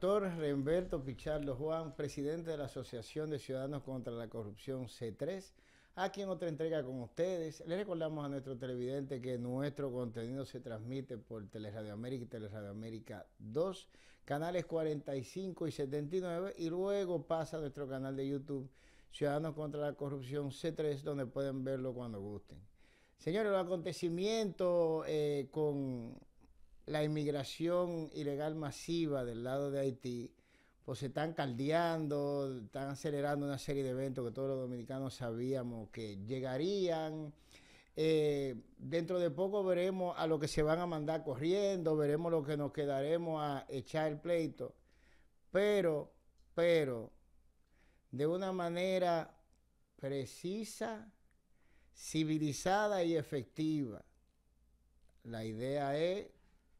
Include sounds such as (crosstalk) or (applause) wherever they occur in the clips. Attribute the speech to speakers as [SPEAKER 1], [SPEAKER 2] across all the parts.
[SPEAKER 1] doctor Renberto Pichardo Juan, presidente de la Asociación de Ciudadanos contra la Corrupción C3, aquí en otra entrega con ustedes. Les recordamos a nuestro televidente que nuestro contenido se transmite por Teleradio América y Teleradio América 2, canales 45 y 79, y luego pasa a nuestro canal de YouTube Ciudadanos contra la Corrupción C3, donde pueden verlo cuando gusten. Señores, los acontecimientos eh, con la inmigración ilegal masiva del lado de Haití, pues se están caldeando, están acelerando una serie de eventos que todos los dominicanos sabíamos que llegarían. Eh, dentro de poco veremos a lo que se van a mandar corriendo, veremos lo que nos quedaremos a echar el pleito. Pero, pero, de una manera precisa, civilizada y efectiva. La idea es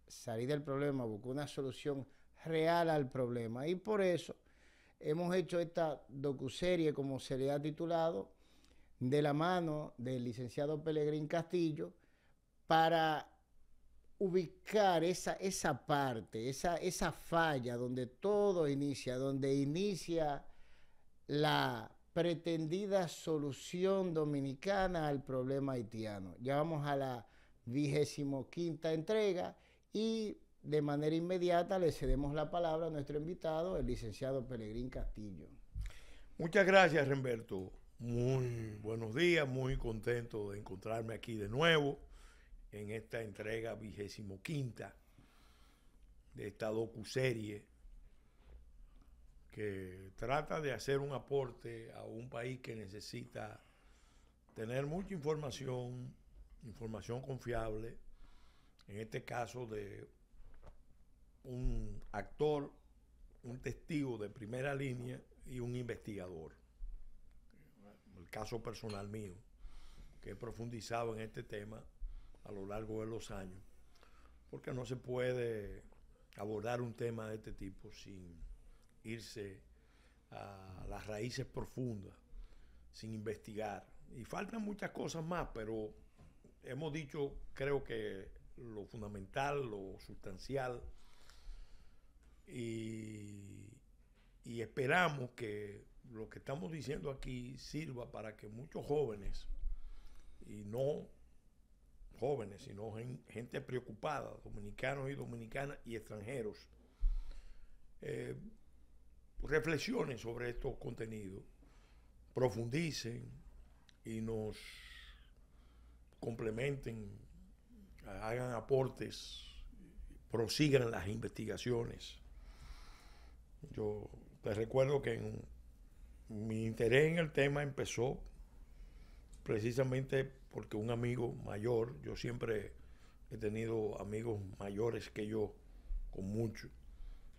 [SPEAKER 1] salir del problema, buscar una solución real al problema. Y por eso hemos hecho esta docuserie, como se le ha titulado, de la mano del licenciado Pelegrín Castillo, para ubicar esa, parte, esa, esa falla donde todo inicia, donde inicia la pretendida solución dominicana al problema haitiano. Ya vamos a la vigésimo quinta entrega y de manera inmediata le cedemos la palabra a nuestro invitado, el licenciado Pelegrín Castillo.
[SPEAKER 2] Muchas gracias, Remberto. Muy buenos días, muy contento de encontrarme aquí de nuevo en esta entrega vigésimo quinta de esta docu-serie que trata de hacer un aporte a un país que necesita tener mucha información, información confiable, en este caso de un actor, un testigo de primera línea y un investigador. El caso personal mío, que he profundizado en este tema a lo largo de los años, porque no se puede abordar un tema de este tipo sin irse a las raíces profundas, sin investigar. Y faltan muchas cosas más, pero hemos dicho, creo que lo fundamental, lo sustancial. Y, esperamos que lo que estamos diciendo aquí sirva para que muchos jóvenes, y no jóvenes, sino gente preocupada, dominicanos y dominicanas y extranjeros, eh, reflexionen sobre estos contenidos, profundicen y nos complementen hagan aportes, prosigan las investigaciones. Yo te recuerdo que mi interés en el tema empezó precisamente porque un amigo mayor, yo siempre he tenido amigos mayores que yo, con mucho.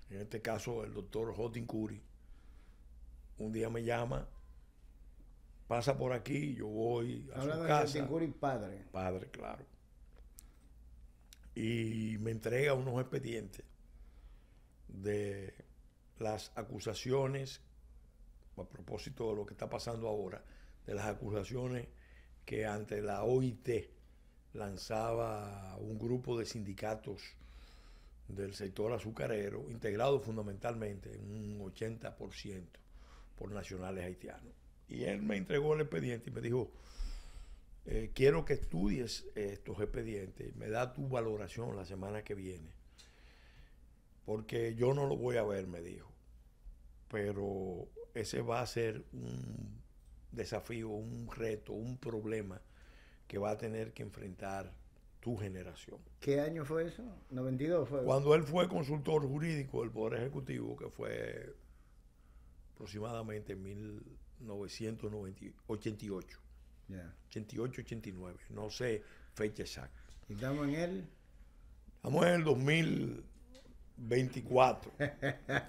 [SPEAKER 2] En este caso, el doctor Jotin Curi. Un día me llama, pasa por aquí, yo voy a su de casa. padre. Padre, claro y me entrega unos expedientes de las acusaciones, a propósito de lo que está pasando ahora, de las acusaciones que ante la OIT lanzaba un grupo de sindicatos del sector azucarero, integrado fundamentalmente en un 80% por nacionales haitianos. Y él me entregó el expediente y me dijo, eh, quiero que estudies eh, estos expedientes, me da tu valoración la semana que viene, porque yo no lo voy a ver, me dijo, pero ese va a ser un desafío, un reto, un problema que va a tener que enfrentar tu generación.
[SPEAKER 1] ¿Qué año fue eso? 92 fue. Cuando él
[SPEAKER 2] fue consultor jurídico del Poder Ejecutivo, que fue aproximadamente en 1988. 88, 89, no sé fecha exacta. estamos en el? Estamos en el 2024.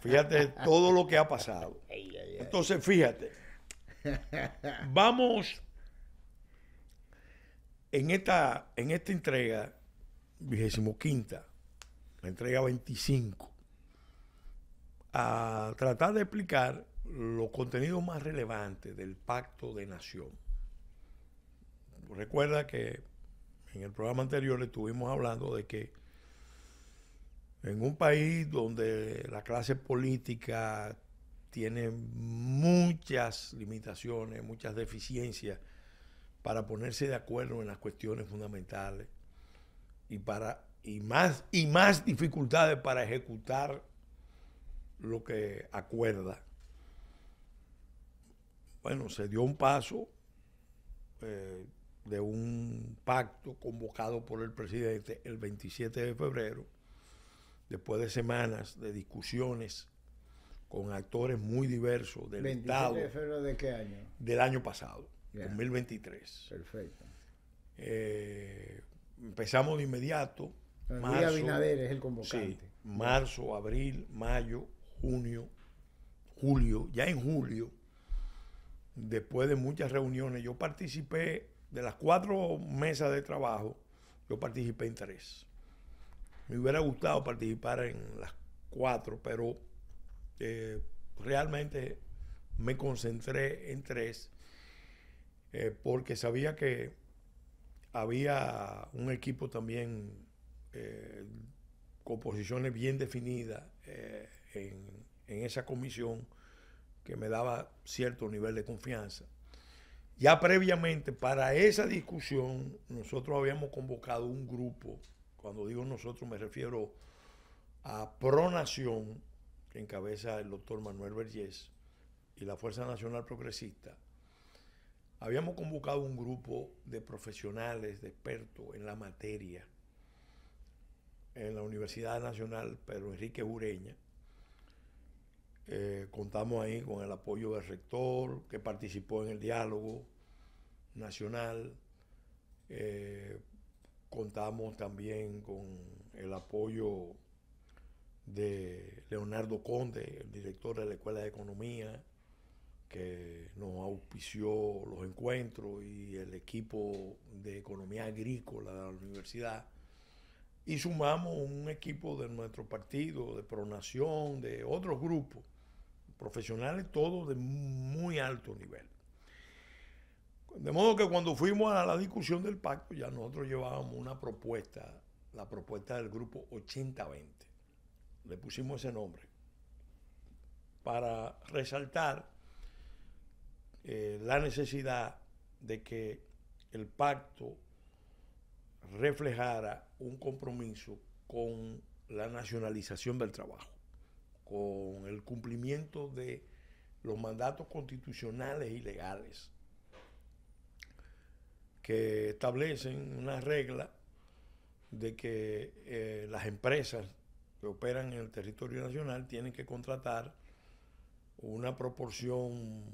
[SPEAKER 2] Fíjate todo lo que ha pasado. Entonces, fíjate. Vamos en esta, en esta entrega, vigésimo la entrega 25, a tratar de explicar los contenidos más relevantes del Pacto de Nación recuerda que en el programa anterior estuvimos hablando de que en un país donde la clase política tiene muchas limitaciones, muchas deficiencias para ponerse de acuerdo en las cuestiones fundamentales y para y más y más dificultades para ejecutar lo que acuerda. Bueno, se dio un paso eh, de un pacto convocado por el presidente el 27 de febrero, después de semanas de discusiones con actores muy diversos del 27 de
[SPEAKER 1] febrero de qué año?
[SPEAKER 2] Del año pasado, 2023. Perfecto. Eh, empezamos de inmediato.
[SPEAKER 1] El marzo, es el convocante.
[SPEAKER 2] marzo, abril, mayo, junio, julio. Ya en julio, después de muchas reuniones, yo participé de las cuatro mesas de trabajo, yo participé en tres. Me hubiera gustado participar en las cuatro, pero eh, realmente me concentré en tres eh, porque sabía que había un equipo también eh, con posiciones bien definidas en esa comisión que me daba cierto nivel de confianza. Ya previamente, para esa discusión, nosotros habíamos convocado un grupo, cuando digo nosotros me refiero a Pronación, que encabeza el doctor Manuel Vergés, y la Fuerza Nacional Progresista. Habíamos convocado un grupo de profesionales, de expertos en la materia, en la Universidad Nacional Pedro Enrique Ureña, eh, contamos ahí con el apoyo del rector, que participó en el diálogo nacional. Eh, contamos también con el apoyo de Leonardo Conde, el director de la Escuela de Economía, que nos auspició los encuentros y el equipo de economía agrícola de la universidad. Y sumamos un equipo de nuestro partido, de Pronación, de otros grupos profesionales todos de muy alto nivel. De modo que cuando fuimos a la discusión del pacto, ya nosotros llevábamos una propuesta, la propuesta del grupo 80-20. Le pusimos ese nombre para resaltar eh, la necesidad de que el pacto reflejara un compromiso con la nacionalización del trabajo con el cumplimiento de los mandatos constitucionales y legales que establecen una regla de que eh, las empresas que operan en el territorio nacional tienen que contratar una proporción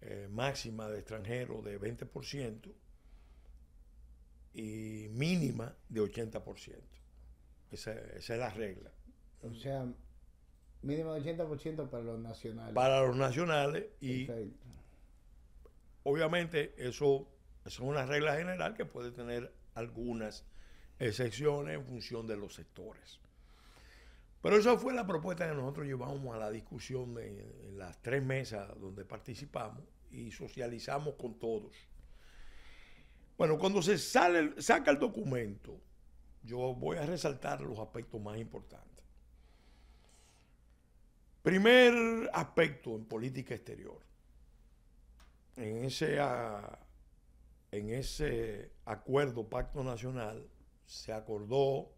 [SPEAKER 2] eh, máxima de extranjeros de 20% y mínima de 80%.
[SPEAKER 1] Esa, esa es la regla. O sea, Mínimo de 80% para los nacionales.
[SPEAKER 2] Para los nacionales y obviamente eso, es una regla general que puede tener algunas excepciones en función de los sectores. Pero esa fue la propuesta que nosotros llevamos a la discusión en las tres mesas donde participamos y socializamos con todos. Bueno, cuando se sale, saca el documento, yo voy a resaltar los aspectos más importantes. Primer aspecto en política exterior. En ese, ah, en ese acuerdo, pacto nacional, se acordó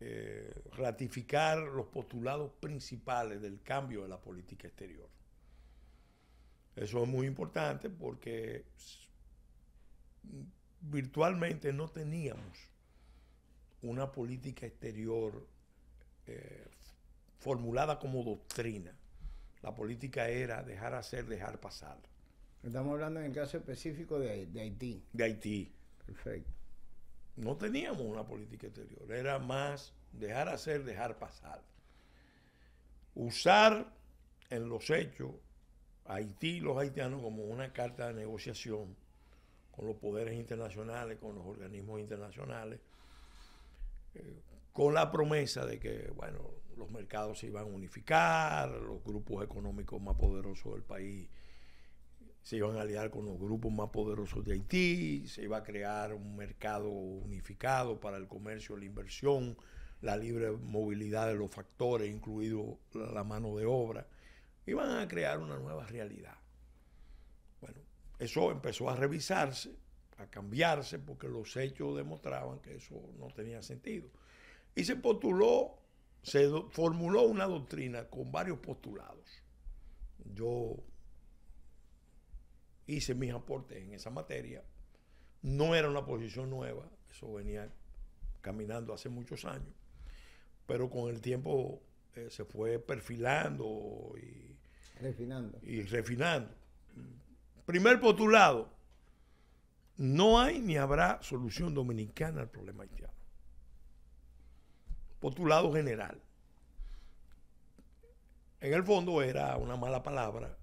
[SPEAKER 2] eh, ratificar los postulados principales del cambio de la política exterior. Eso es muy importante porque virtualmente no teníamos una política exterior eh, formulada como doctrina. La política era dejar hacer, dejar pasar. Estamos
[SPEAKER 1] hablando en el caso específico de, Haití. De Haití. Perfecto. No teníamos una política exterior,
[SPEAKER 2] era más dejar hacer, dejar pasar. Usar en los hechos Haití y los haitianos como una carta de negociación con los poderes internacionales, con los organismos internacionales, eh, con la promesa de que, bueno, los mercados se iban a unificar, los grupos económicos más poderosos del país se iban a aliar con los grupos más poderosos de Haití, se iba a crear un mercado unificado para el comercio, la inversión, la libre movilidad de los factores, incluido la mano de obra.
[SPEAKER 1] Iban a crear una nueva
[SPEAKER 2] realidad. Bueno, eso empezó a revisarse, a cambiarse, porque los hechos demostraban que eso no tenía sentido. Y se postuló se formuló una doctrina con varios postulados. Yo hice mis aportes en esa materia. No era una posición nueva, eso venía caminando hace muchos años, pero con el tiempo eh, se fue perfilando Y refinando. Primer postulado, no hay ni habrá solución dominicana al problema haitiano lado general. En el fondo era una mala palabra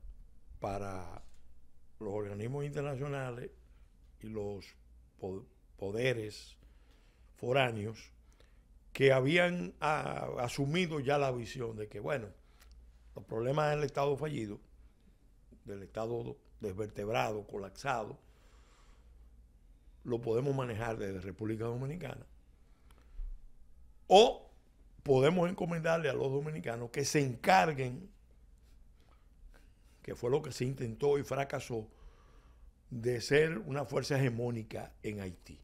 [SPEAKER 2] para los organismos internacionales y los poderes foráneos que habían asumido ya la visión de que, bueno, los problemas del Estado fallido, del Estado desvertebrado, colapsado, lo podemos manejar desde República Dominicana. O podemos encomendarle a los dominicanos que se encarguen, que fue lo que se intentó y fracasó, de ser una fuerza hegemónica en Haití.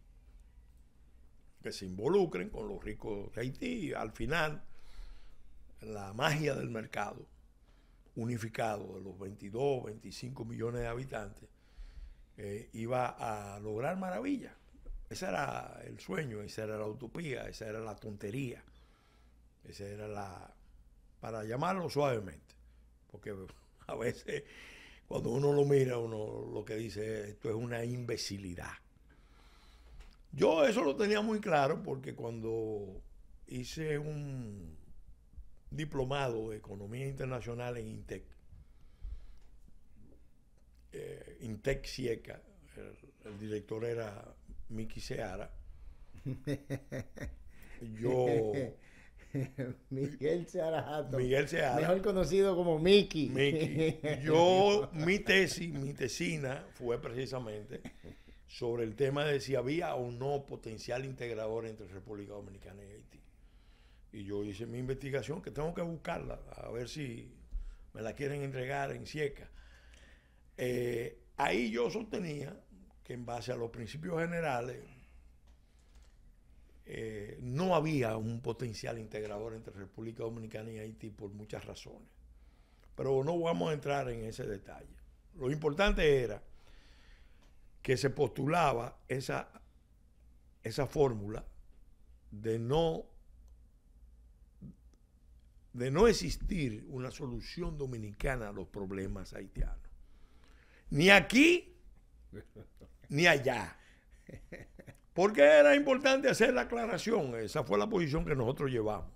[SPEAKER 2] Que se involucren con los ricos de Haití. Al final, la magia del mercado unificado de los 22, 25 millones de habitantes, eh, iba a lograr maravillas. Ese era el sueño, esa era la utopía, esa era la tontería esa era la. para llamarlo suavemente. Porque (laughs) a veces, cuando uno lo mira, uno lo que dice esto es una imbecilidad. Yo eso lo tenía muy claro porque cuando hice un diplomado de Economía Internacional en INTEC, eh, INTEC Sieca, el, director era Miki Seara,
[SPEAKER 1] (laughs) yo (laughs) Miguel Seara Miguel Mejor conocido como Mickey. (laughs) Yo,
[SPEAKER 2] mi tesis, mi tesina fue precisamente sobre el tema de si había o no potencial integrador entre República Dominicana y Haití. Y yo hice mi investigación, que tengo que buscarla, a ver si me la quieren entregar en Sieca. Eh, ahí yo sostenía que en base a los principios generales eh, no había un potencial integrador entre República Dominicana y Haití por muchas razones. Pero no vamos a entrar en ese detalle. Lo importante era que se postulaba esa, esa fórmula de no, de no existir una solución dominicana a los problemas haitianos. Ni aquí, ni allá. ¿Por qué era importante hacer la aclaración. Esa fue la posición que nosotros llevamos.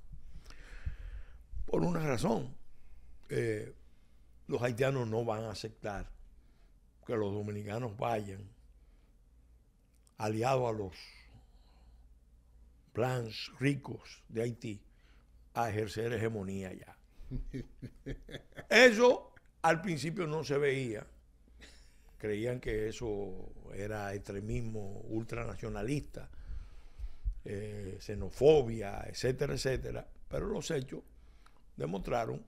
[SPEAKER 2] Por una razón. Eh, los haitianos no van a aceptar que los dominicanos vayan aliados a los plans ricos de Haití a ejercer hegemonía allá. (laughs) Eso al principio no se veía creían que eso era extremismo ultranacionalista, eh, xenofobia, etcétera, etcétera. Pero los hechos demostraron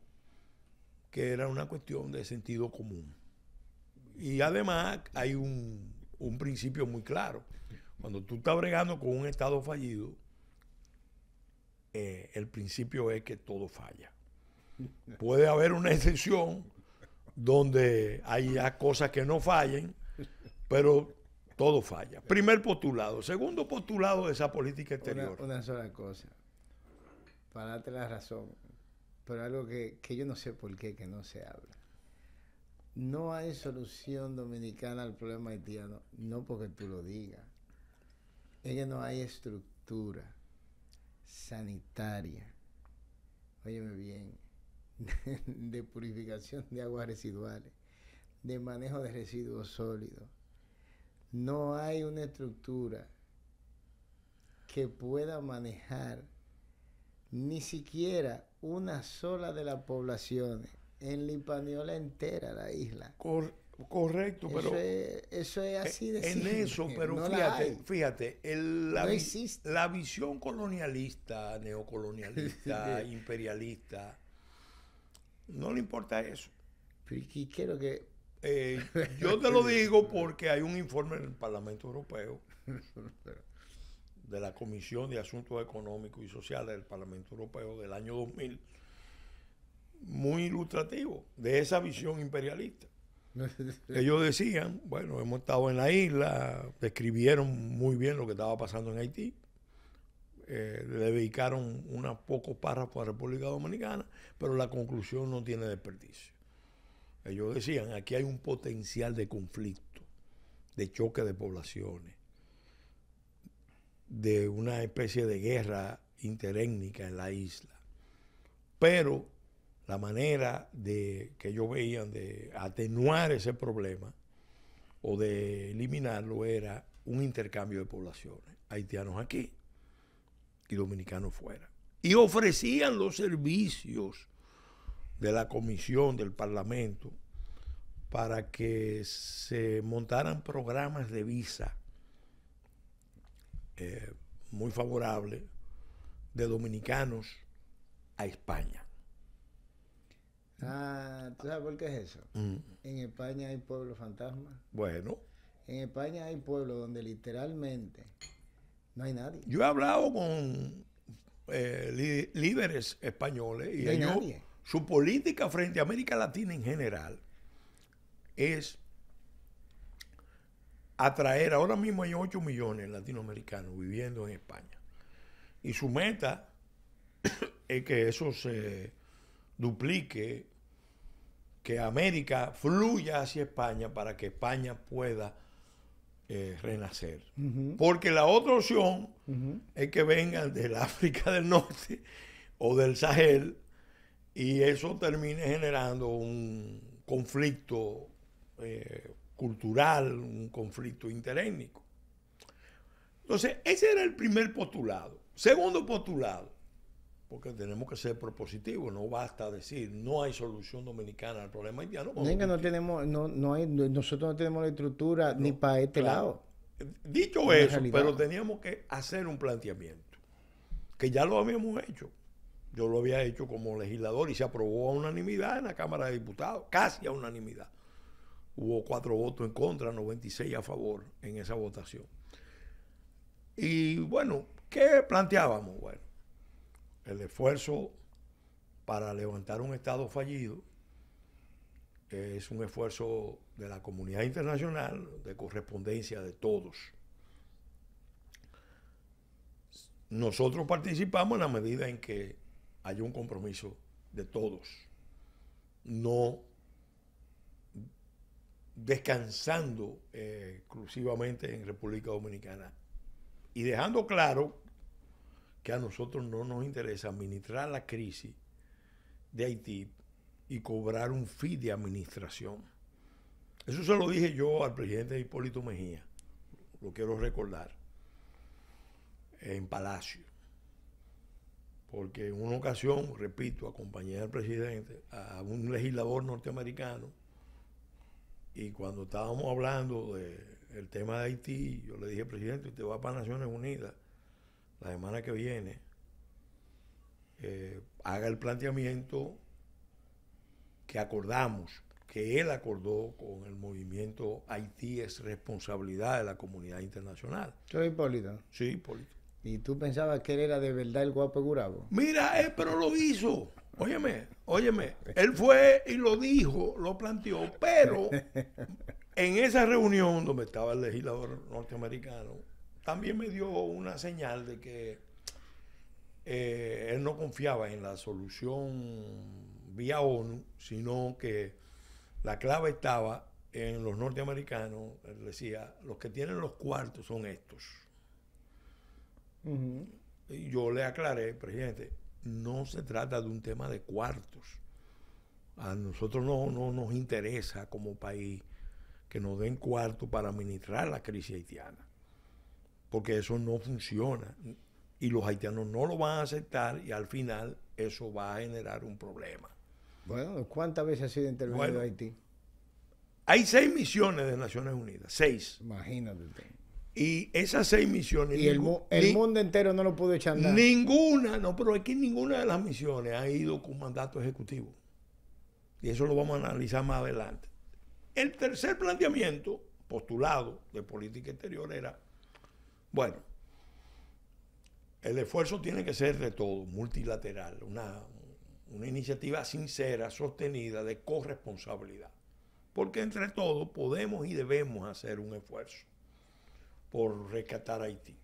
[SPEAKER 2] que era una cuestión de sentido común. Y además hay un, principio muy claro. Cuando tú estás bregando con un Estado fallido, eh, el principio es que todo falla. Puede haber una excepción donde hay cosas que no fallen, pero todo falla. Primer postulado. Segundo postulado de esa política exterior. Una,
[SPEAKER 1] sola cosa. Para darte la razón, pero algo que, que yo no sé por qué que no se habla. No hay solución dominicana al problema haitiano, no porque tú lo digas. Ella no hay estructura sanitaria. Óyeme bien (laughs) de purificación de aguas residuales, de manejo de residuos sólidos. No hay una estructura que pueda manejar ni siquiera una sola de las poblaciones en Lipaniola entera la isla. correcto, eso pero es, eso es, así de En eso, pero fíjate, fíjate,
[SPEAKER 2] la, la visión colonialista, neocolonialista, (laughs) imperialista
[SPEAKER 1] no le importa eso. ¿y que...? Eh, (laughs) yo te lo digo
[SPEAKER 2] porque hay un informe en el Parlamento Europeo, de la Comisión de Asuntos Económicos y Sociales del Parlamento Europeo del año 2000, muy ilustrativo de esa visión imperialista. (laughs) Ellos decían, bueno, hemos estado en la isla, describieron muy bien lo que estaba pasando en Haití eh, le dedicaron unos pocos párrafos a República Dominicana, pero la conclusión no tiene desperdicio. Ellos decían, aquí hay un potencial de conflicto, de choque de poblaciones, de una especie de guerra interétnica en la isla. Pero la manera de, que ellos veían de atenuar ese problema o de eliminarlo era un intercambio de poblaciones, haitianos aquí y dominicanos fuera. Y ofrecían los servicios de la comisión, del parlamento, para que se montaran programas de visa eh, muy favorables de dominicanos a España.
[SPEAKER 1] Ah, ¿tú sabes por qué es eso? Mm. En España hay pueblos fantasmas. Bueno. En España hay pueblos donde literalmente no nadie. Yo he hablado con eh, líderes españoles y ellos, su
[SPEAKER 2] política frente a América Latina en general es atraer, ahora mismo hay 8 millones latinoamericanos viviendo en España. Y su meta (coughs) es que eso se duplique, que América fluya hacia España para que España pueda eh, renacer. Porque la otra opción es que vengan del (laughs) África del Norte o del Sahel y eso termine generando un conflicto eh, cultural, un conflicto interétnico. Entonces, ese era el primer postulado. Segundo postulado, porque tenemos que ser propositivos, no basta decir no hay solución dominicana al problema haitiano. no
[SPEAKER 1] tenemos, nosotros no tenemos la estructura ni para este lado. Dicho eso, pero
[SPEAKER 2] teníamos que hacer un planteamiento, que ya lo habíamos hecho. Yo lo había hecho como legislador y se aprobó a unanimidad en la Cámara de Diputados, casi a unanimidad. Hubo cuatro votos en contra, 96 a favor en esa votación. Y bueno, ¿qué planteábamos? Bueno, el esfuerzo para levantar un Estado fallido es un esfuerzo de la comunidad internacional, de correspondencia de todos. Nosotros participamos en la medida en que hay un compromiso de todos, no descansando eh, exclusivamente en República Dominicana y dejando claro que a nosotros no nos interesa administrar la crisis de Haití y cobrar un fee de administración. Eso se lo dije yo al presidente Hipólito Mejía, lo quiero recordar, en Palacio. Porque en una ocasión, repito, acompañé al presidente, a un legislador norteamericano, y cuando estábamos hablando del tema de Haití, yo le dije, presidente, usted va para Naciones Unidas la semana que viene, eh, haga el planteamiento que acordamos, que él acordó con el movimiento Haití
[SPEAKER 1] es responsabilidad de la comunidad internacional. Soy Hipólito. Sí, Hipólito. ¿Y tú pensabas que él era de verdad el guapo Gurabo?
[SPEAKER 2] Mira, pero lo hizo. Óyeme, óyeme. Él fue y lo dijo, lo planteó, pero (laughs) en esa reunión donde estaba el legislador norteamericano, también me dio una señal de que eh, él no confiaba en la solución vía ONU, sino que la clave estaba en los norteamericanos. Él decía, los que tienen los cuartos son estos. Y yo le aclaré, presidente, no se trata de un tema de cuartos. A nosotros no, no nos interesa como país que nos den cuartos para administrar la crisis haitiana porque eso no funciona. Y los haitianos no lo van a aceptar y al final eso va a generar un problema.
[SPEAKER 1] Bueno, ¿cuántas veces ha
[SPEAKER 2] sido intervenido Haití? Hay seis misiones de Naciones Unidas,
[SPEAKER 1] seis. Imagínate. Y
[SPEAKER 2] esas seis misiones... Y el, mundo entero no lo pudo echar nada. Ninguna, no, pero es que ninguna de las misiones ha ido con mandato ejecutivo. Y eso lo vamos a analizar más adelante. El tercer planteamiento postulado de política exterior era bueno, el esfuerzo tiene que ser de todo, multilateral, una, iniciativa sincera, sostenida, de corresponsabilidad. Porque entre todos podemos y debemos hacer un esfuerzo por rescatar a Haití.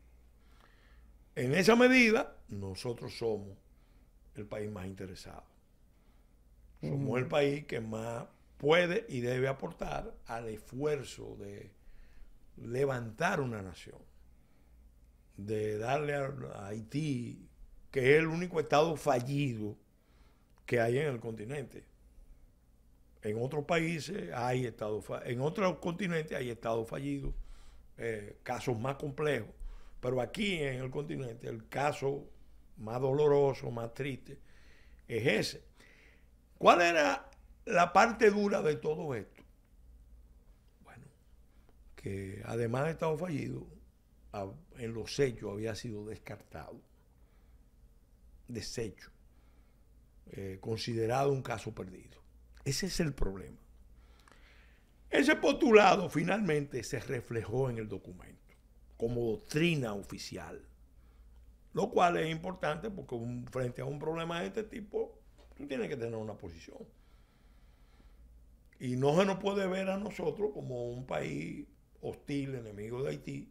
[SPEAKER 2] En esa medida, nosotros somos el país más interesado. Somos el país que más puede y debe aportar al esfuerzo de levantar una nación de darle a, Haití, que es el único estado fallido que hay en el continente. En otros países hay estados en otros continentes hay estados fallidos, eh, casos más complejos. Pero aquí en el continente el caso más doloroso, más triste, es ese. ¿Cuál era la parte dura de todo esto? Bueno, que además de estado fallido, en los hechos había sido descartado, desecho, eh, considerado un caso perdido. Ese es el problema. Ese postulado finalmente se reflejó en el documento como doctrina oficial, lo cual es importante porque frente a un problema de este tipo, tú tienes que tener una posición. Y no se nos puede ver a nosotros como un país hostil, enemigo de Haití,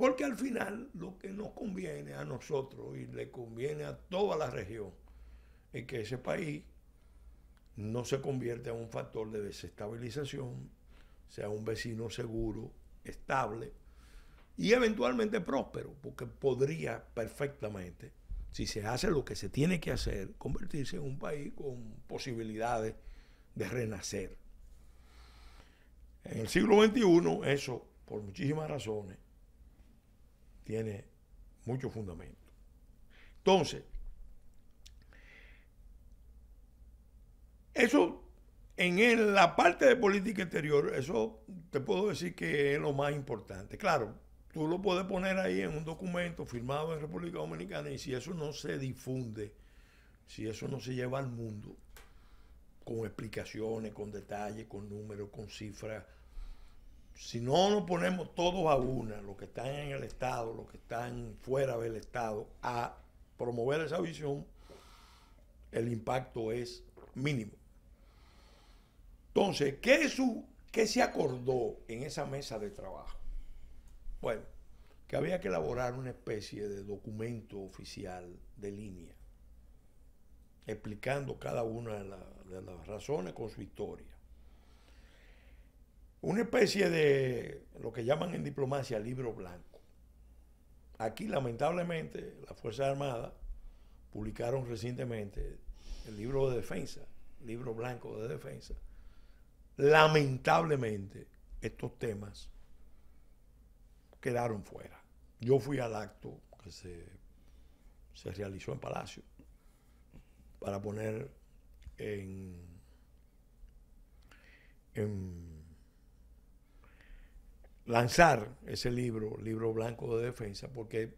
[SPEAKER 2] porque al final lo que nos conviene a nosotros y le conviene a toda la región es que ese país no se convierta en un factor de desestabilización, sea un vecino seguro, estable y eventualmente próspero, porque podría perfectamente, si se hace lo que se tiene que hacer, convertirse en un país con posibilidades de renacer. En el siglo XXI, eso, por muchísimas razones, tiene mucho fundamento. Entonces, eso en la parte de política exterior, eso te puedo decir que es lo más importante. Claro, tú lo puedes poner ahí en un documento firmado en República Dominicana y si eso no se difunde, si eso no se lleva al mundo, con explicaciones, con detalles, con números, con cifras, si no nos ponemos todos a una, los que están en el Estado, los que están fuera del Estado, a promover esa visión, el impacto es mínimo. Entonces, ¿qué, ¿qué se acordó en esa mesa de trabajo? Bueno, que había que elaborar una especie de documento oficial de línea, explicando cada una de, de las razones con su historia una especie de lo que llaman en diplomacia libro blanco. Aquí, lamentablemente, las Fuerzas Armadas publicaron recientemente el libro de defensa, libro blanco de defensa. Lamentablemente, estos temas quedaron fuera. Yo fui al acto que se, se realizó en Palacio para poner en, en lanzar ese libro, libro blanco de defensa, porque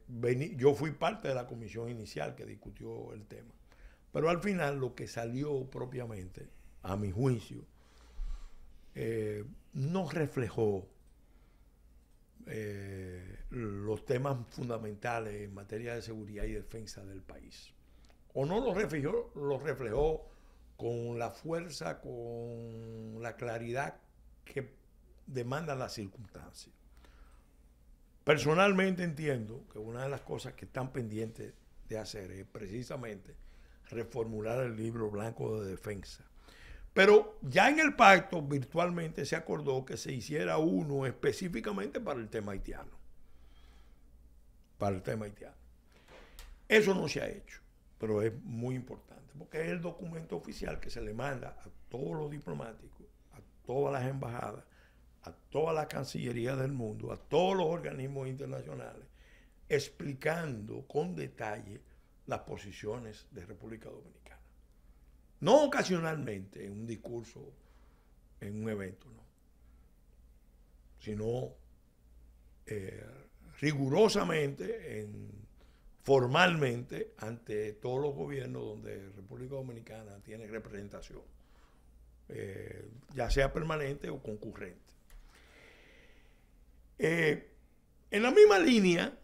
[SPEAKER 2] yo fui parte de la comisión inicial que discutió el tema. Pero al final lo que salió propiamente, a mi juicio, eh, no reflejó eh, los temas fundamentales en materia de seguridad y defensa del país. O no lo reflejó, lo reflejó con la fuerza, con la claridad que demanda las circunstancias Personalmente entiendo que una de las cosas que están pendientes de hacer es precisamente reformular el libro blanco de defensa. Pero ya en el pacto virtualmente se acordó que se hiciera uno específicamente para el tema haitiano. Para el tema haitiano. Eso no se ha hecho, pero es muy importante, porque es el documento oficial que se le manda a todos los diplomáticos, a todas las embajadas, a toda la Cancillería del mundo, a todos los organismos internacionales, explicando con detalle las posiciones de República Dominicana. No ocasionalmente en un discurso, en un evento, Sino eh, rigurosamente, formalmente, ante todos los gobiernos donde República Dominicana tiene representación, eh, ya sea permanente o concurrente. Eh, en la misma línea,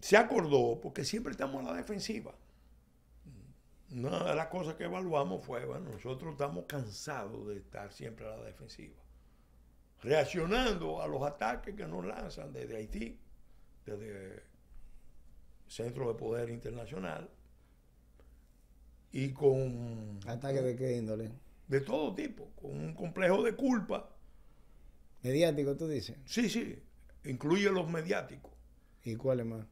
[SPEAKER 2] se acordó, porque siempre estamos a la defensiva. Una de las cosas que evaluamos fue, bueno, nosotros estamos cansados de estar siempre a la defensiva, reaccionando a los ataques que nos lanzan desde Haití, desde Centro de Poder Internacional,
[SPEAKER 1] y con... ¿Ataques de qué índole?
[SPEAKER 2] De todo tipo,
[SPEAKER 1] con un complejo de culpa ¿Mediático tú dices? Sí,
[SPEAKER 2] sí, incluye los mediáticos. ¿Y cuáles más?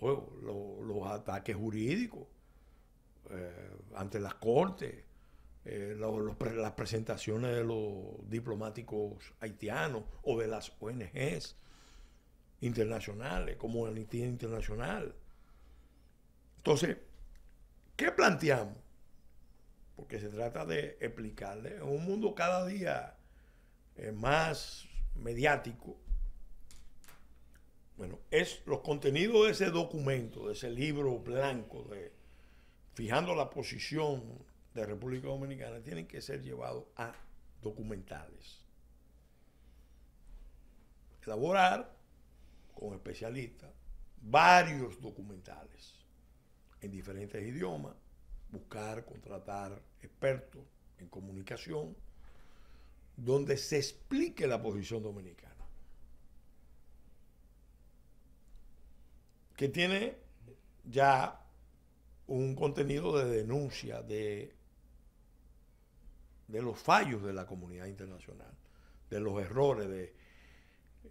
[SPEAKER 2] los, ataques jurídicos eh, ante las cortes, eh, las presentaciones de los diplomáticos haitianos o de las ONGs internacionales, como la Amnistía Internacional. Entonces, ¿qué planteamos? Porque se trata de explicarle, en un mundo cada día eh, más mediático, bueno, es los contenidos de ese documento, de ese libro blanco, de fijando la posición de República Dominicana, tienen que ser llevados a documentales. Elaborar con especialistas varios documentales en diferentes idiomas, buscar, contratar expertos en comunicación donde se explique la posición dominicana. Que tiene ya un contenido de denuncia de, de los fallos de la comunidad internacional, de los errores, de,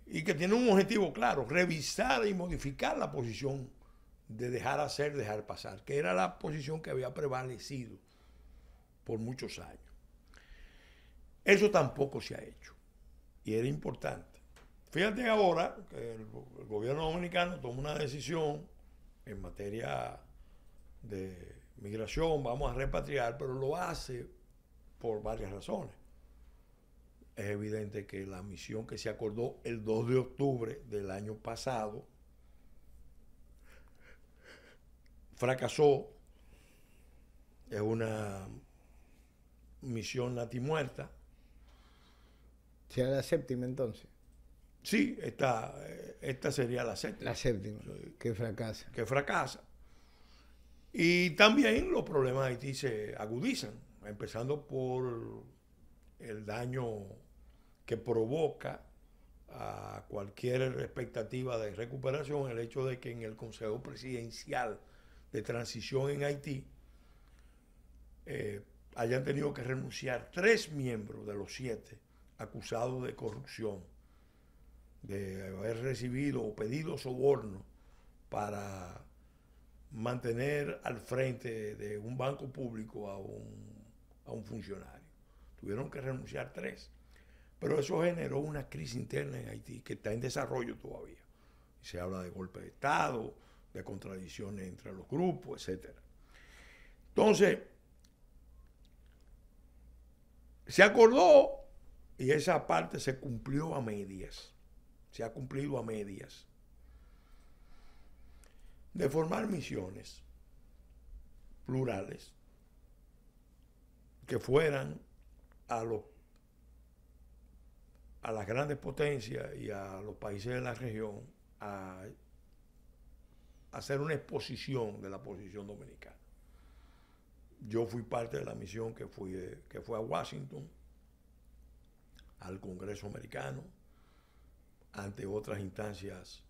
[SPEAKER 2] y que tiene un objetivo claro, revisar y modificar la posición de dejar hacer, dejar pasar, que era la posición que había prevalecido por muchos años. Eso tampoco se ha hecho. Y era importante. Fíjate ahora que el, gobierno dominicano toma una decisión en materia de migración, vamos a repatriar, pero lo hace por varias razones. Es evidente que la misión que se acordó el 2 de octubre del año pasado fracasó. Es una misión natimuerta Será la séptima entonces. Sí, esta, esta sería la séptima. La séptima. Que fracasa. Que fracasa. Y también los problemas de Haití se agudizan, empezando por el daño que provoca a cualquier expectativa de recuperación el hecho de que en el Consejo Presidencial de Transición en Haití eh, hayan tenido que renunciar tres miembros de los siete acusado de corrupción, de haber recibido o pedido soborno para mantener al frente de un banco público a un, a un funcionario. Tuvieron que renunciar tres. Pero eso generó una crisis interna en Haití que está en desarrollo todavía. Se habla de golpe de Estado, de contradicciones entre los grupos, etc. Entonces, se acordó y esa parte se cumplió a medias. Se ha cumplido a medias. De formar misiones plurales que fueran a los a las grandes potencias y a los países de la región a, hacer una exposición de la posición dominicana. Yo fui parte de la misión que, que fue a Washington al Congreso americano, ante otras instancias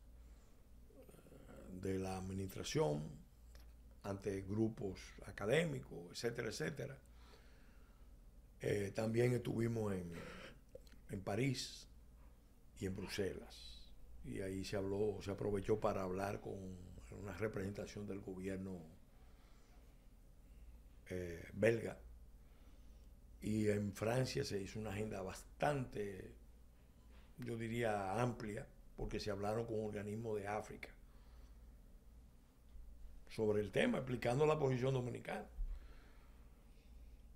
[SPEAKER 2] eh, de la administración, ante grupos académicos, etcétera, etcétera. Eh, también estuvimos en, París y en Bruselas. Y ahí se habló, se aprovechó para hablar con una representación del gobierno eh, belga y en Francia se hizo una agenda bastante, yo diría, amplia, porque se hablaron con organismos de África sobre el tema, explicando la posición dominicana.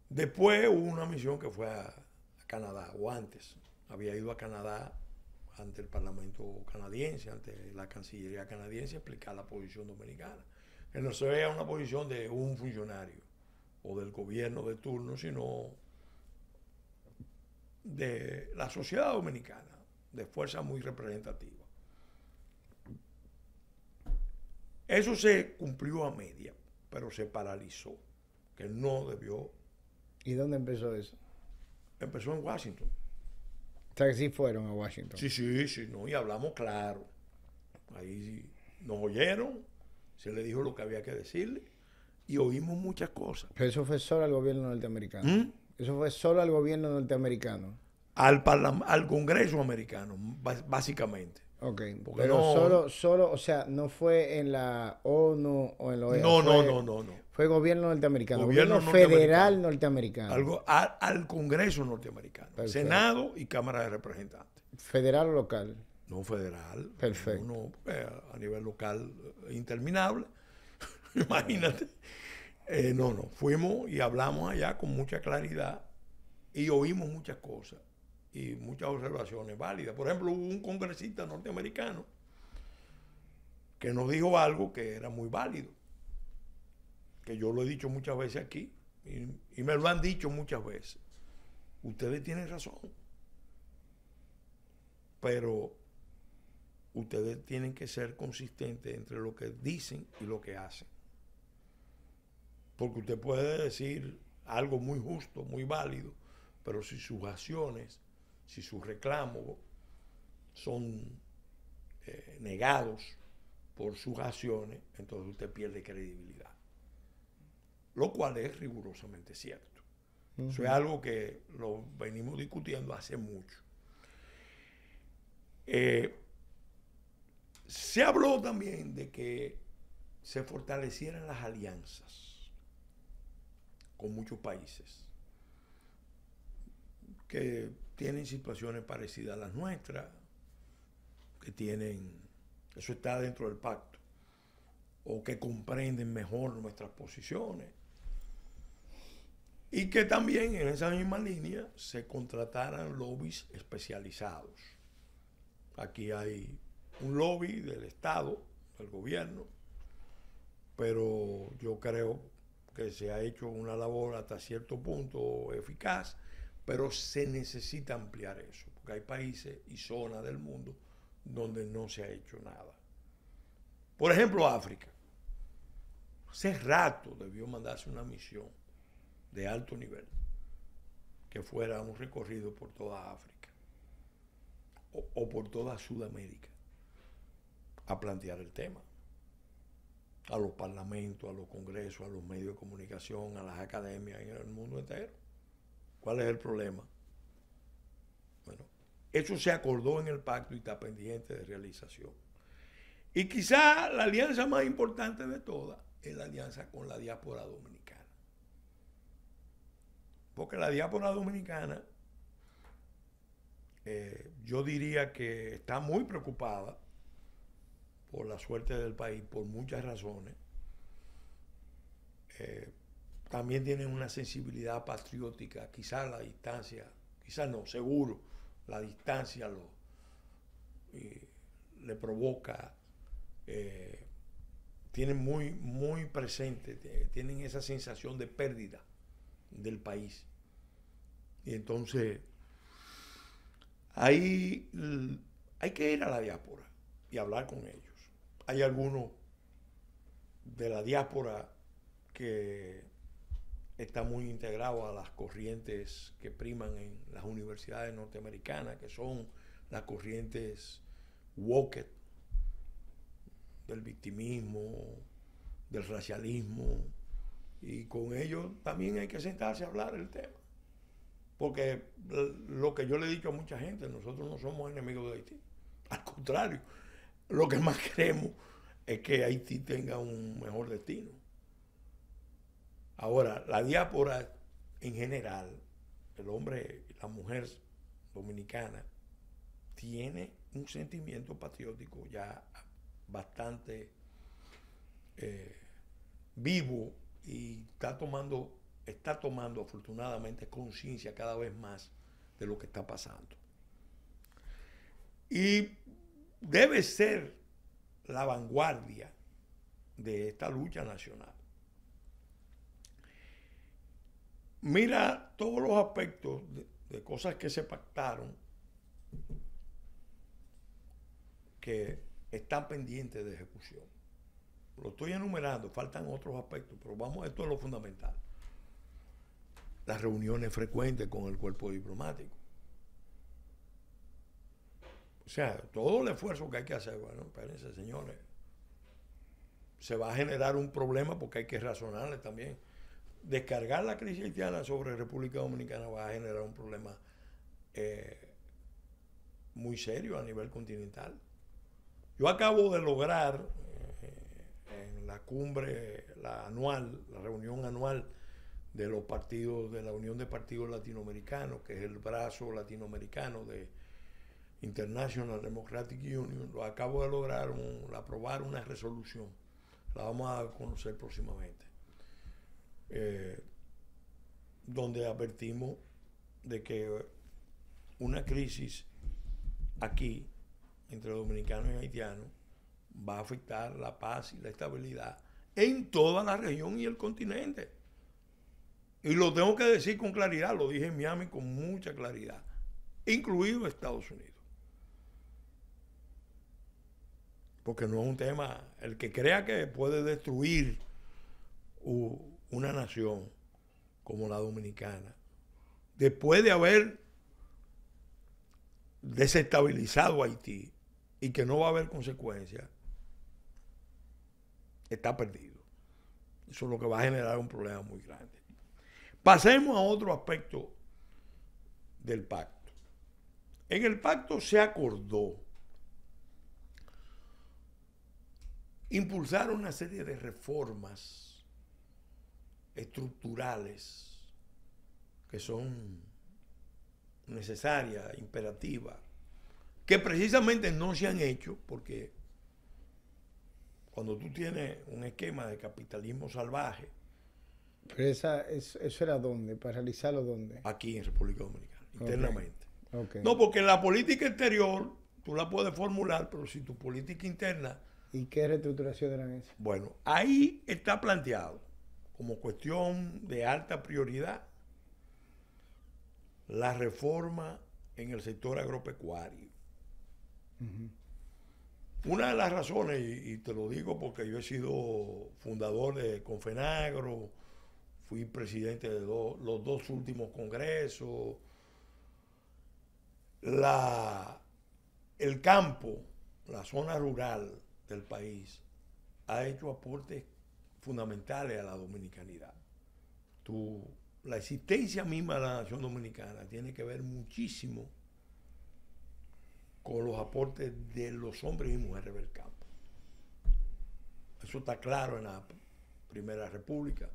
[SPEAKER 2] Después hubo una misión que fue a, Canadá, o antes, había ido a Canadá ante el Parlamento canadiense, ante la Cancillería canadiense, a explicar la posición dominicana. Que no se vea una posición de un funcionario o del gobierno de turno, sino de la sociedad dominicana, de fuerza muy representativa. Eso se cumplió a media, pero se paralizó, que no debió.
[SPEAKER 1] ¿Y dónde empezó eso? Empezó en Washington. O que sí fueron a Washington. Sí, sí, sí, no, y
[SPEAKER 2] hablamos claro. Ahí nos oyeron, se le dijo lo que había que decirle
[SPEAKER 1] y oímos muchas cosas. Pero eso fue solo al gobierno norteamericano. ¿Mm? Eso fue solo al gobierno norteamericano. Al, al Congreso americano, básicamente. Ok, pero no... solo, solo, o sea, no fue en la ONU o en la OEA. No, no, no, no, Fue gobierno norteamericano, gobierno, federal norteamericano. Algo,
[SPEAKER 2] al, Congreso norteamericano, Senado y Cámara de Representantes. ¿Federal o local? No federal. Perfecto. Eh, a nivel local, eh, interminable. (laughs) Imagínate. Eh, no, no, fuimos y hablamos allá con mucha claridad y oímos muchas cosas y muchas observaciones válidas. Por ejemplo, hubo un congresista norteamericano que nos dijo algo que era muy válido, que yo lo he dicho muchas veces aquí y me lo han dicho muchas veces. Ustedes tienen razón, pero ustedes tienen que ser consistentes entre lo que dicen y lo que hacen. Porque usted puede decir algo muy justo, muy válido, pero si sus acciones, si sus reclamos son eh, negados por sus acciones, entonces usted pierde credibilidad. Lo cual es rigurosamente cierto. Eso es algo que lo venimos discutiendo hace mucho. Eh, se habló también de que se fortalecieran las alianzas con muchos países que tienen situaciones parecidas a las nuestras, que tienen, eso está dentro del pacto, o que comprenden mejor nuestras posiciones. Y que también en esa misma línea se contrataran lobbies especializados. Aquí hay un lobby del Estado, del gobierno, pero yo creo que se ha hecho una labor hasta cierto punto eficaz, pero se necesita ampliar eso, porque hay países y zonas del mundo donde no se ha hecho nada. Por ejemplo, África. Hace rato debió mandarse una misión de alto nivel que fuera un recorrido por toda África o, por toda Sudamérica a plantear el tema a los parlamentos, a los congresos, a los medios de comunicación, a las academias y el mundo entero. ¿Cuál es el problema? Bueno, eso se acordó en el pacto y está pendiente de realización. Y quizá la alianza más importante de todas es la alianza con la diáspora dominicana. Porque la diáspora dominicana, eh, yo diría que está muy preocupada por la suerte del país, por muchas razones. Eh, también tienen una sensibilidad patriótica, quizás la distancia, quizás no, seguro, la distancia lo, eh, le provoca, eh, tienen muy, muy presente, tienen esa sensación de pérdida del país. Y entonces, ahí hay que ir a la diáspora y hablar con ellos hay algunos de la diáspora que está muy integrado a las corrientes que priman en las universidades norteamericanas, que son las corrientes woke del victimismo, del racialismo, y con ellos también hay que sentarse a hablar el tema. Porque lo que yo le he dicho a mucha gente, nosotros no somos enemigos de Haití. Al contrario, lo que más (laughs) queremos es que Haití tenga un mejor destino. Ahora, la diáspora en general, el hombre y la mujer dominicana, tiene un sentimiento patriótico ya bastante eh, vivo y está tomando, está tomando afortunadamente conciencia cada vez más de lo que está pasando. Y debe ser la vanguardia de esta lucha nacional. Mira todos los aspectos de, cosas que se pactaron que están pendientes de ejecución. Lo estoy enumerando, faltan otros aspectos, pero vamos, esto es lo fundamental. Las reuniones frecuentes con el cuerpo diplomático o sea, todo el esfuerzo que hay que hacer, bueno, espérense, señores. Se va a generar un problema porque hay que razonarle también. Descargar la crisis haitiana sobre República Dominicana va a generar un problema eh, muy serio a nivel continental. Yo acabo de lograr eh, en la cumbre, la anual, la reunión anual de los partidos, de la Unión de Partidos Latinoamericanos, que es el brazo latinoamericano de International Democratic Union, lo acabo de lograr, aprobar una resolución. La vamos a conocer próximamente. Eh, donde advertimos de que una crisis aquí entre dominicanos y haitianos va a afectar la paz y la estabilidad en toda la región y el continente. Y lo tengo que decir con claridad, lo dije en Miami con mucha claridad, incluido Estados Unidos. porque no es un tema, el que crea que puede destruir una nación como la dominicana, después de haber desestabilizado Haití y que no va a haber consecuencias, está perdido. Eso es lo que va a generar un problema muy grande. Pasemos a otro aspecto del pacto. En el pacto se acordó impulsar una serie de reformas estructurales que son necesarias, imperativas, que precisamente no se han hecho porque cuando tú tienes un esquema de capitalismo salvaje.
[SPEAKER 1] Pero eso, era dónde? ¿Para realizarlo dónde? Aquí en República Dominicana, internamente. No,
[SPEAKER 2] porque la política exterior tú la puedes formular, pero si tu política interna
[SPEAKER 1] ¿Y qué reestructuración de la Bueno,
[SPEAKER 2] ahí está planteado como cuestión de alta prioridad la reforma en el sector agropecuario.
[SPEAKER 1] Una de las razones,
[SPEAKER 2] y, te lo digo porque yo he sido fundador de Confenagro, fui presidente de los dos últimos congresos, la, el campo, la zona rural, del país ha hecho aportes fundamentales a la dominicanidad. la existencia misma de la nación dominicana tiene que ver muchísimo con los aportes de los hombres y mujeres del campo. Eso está claro en la Primera República.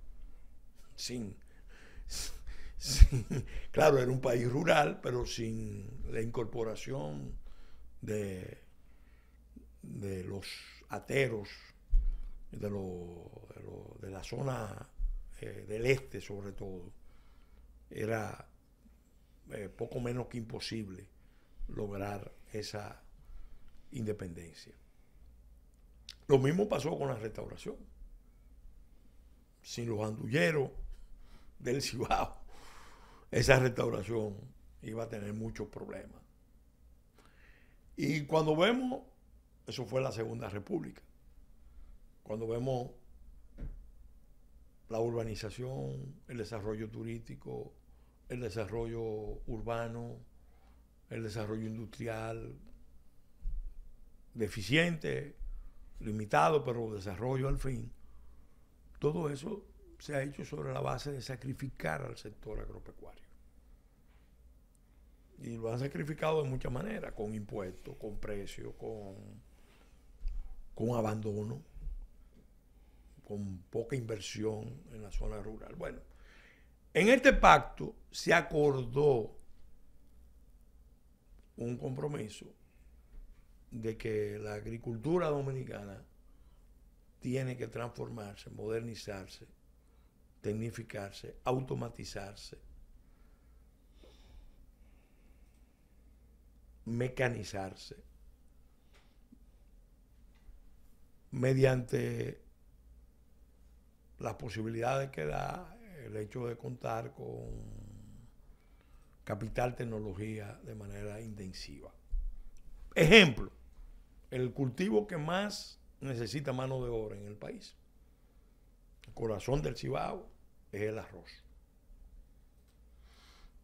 [SPEAKER 2] sin, claro, era un país rural, pero sin la incorporación de de los ateros de, de, la zona eh, del este sobre todo, era eh, poco menos que imposible lograr esa independencia. Lo mismo pasó con la restauración. Sin los andulleros del Cibao, esa restauración iba a tener muchos problemas. Y cuando vemos eso fue la Segunda República. Cuando vemos la urbanización, el desarrollo turístico, el desarrollo urbano, el desarrollo industrial, deficiente, limitado, pero desarrollo al fin. Todo eso se ha hecho sobre la base de sacrificar al sector agropecuario. Y lo han sacrificado de muchas maneras, con impuestos, con precios, con con abandono, con poca inversión en la zona rural. Bueno, en este pacto se acordó un compromiso de que la agricultura dominicana tiene que transformarse, modernizarse, tecnificarse, automatizarse, mecanizarse mediante las posibilidades que da el hecho de contar con capital tecnología de manera intensiva. Ejemplo, el cultivo que más necesita mano de obra en el país, el corazón del Cibao, es el arroz.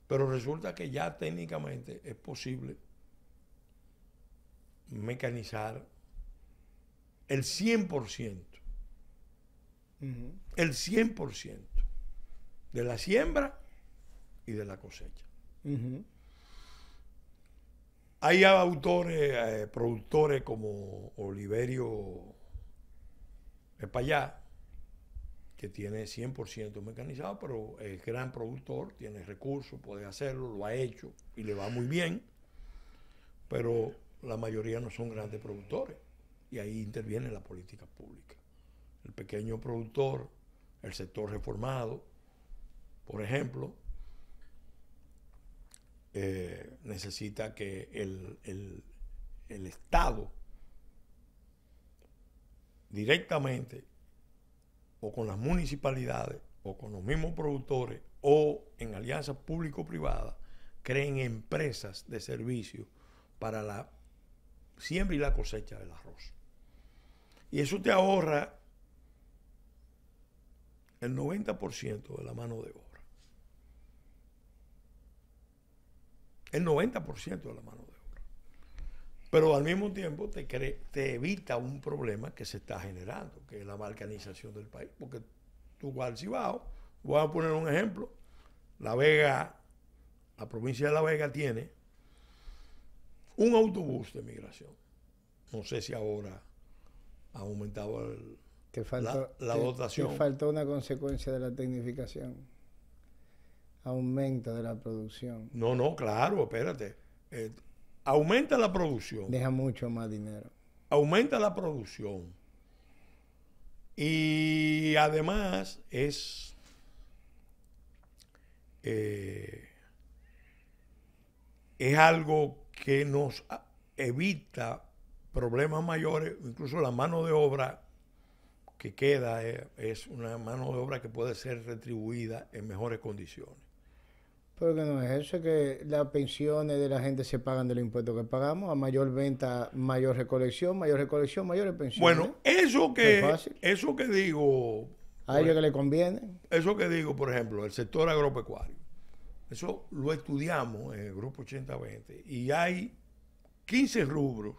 [SPEAKER 2] Pero resulta que ya técnicamente es posible mecanizar el 100%. El 100% de la siembra y de la cosecha. Hay autores, eh, productores como Oliverio Epayá, que tiene 100% mecanizado, pero es gran productor, tiene recursos, puede hacerlo, lo ha hecho y le va muy bien, pero la mayoría no son grandes productores. Y ahí interviene la política pública. El pequeño productor, el sector reformado, por ejemplo, eh, necesita que el, el Estado directamente o con las municipalidades o con los mismos productores o en alianzas público-privadas creen empresas de servicio para la siembra y la cosecha del arroz. Y eso te ahorra el 90% de la mano de obra. El 90% de la mano de obra. Pero al mismo tiempo te, te evita un problema que se está generando, que es la marcanización del país. Porque tú vas voy a poner un ejemplo, La Vega, la provincia de La Vega tiene un autobús de migración. No sé si ahora ha aumentado la, dotación. Te
[SPEAKER 1] faltó una consecuencia de la tecnificación. Aumento de la producción.
[SPEAKER 2] No, no, claro, espérate. Eh, aumenta la producción. Deja mucho más dinero. Aumenta la producción. Y además es... Eh, es algo que nos evita problemas mayores, incluso la mano de obra que queda eh, es una mano de obra que puede ser retribuida en mejores condiciones.
[SPEAKER 1] Porque no es eso, que las pensiones de la gente se pagan del impuesto que pagamos, a mayor venta, mayor recolección, mayor recolección, mayores pensiones. Bueno,
[SPEAKER 2] eso que, eso que digo... A ellos que le conviene. Eso que digo, por ejemplo, el sector agropecuario. Eso lo estudiamos en el grupo 80-20 y hay 15 rubros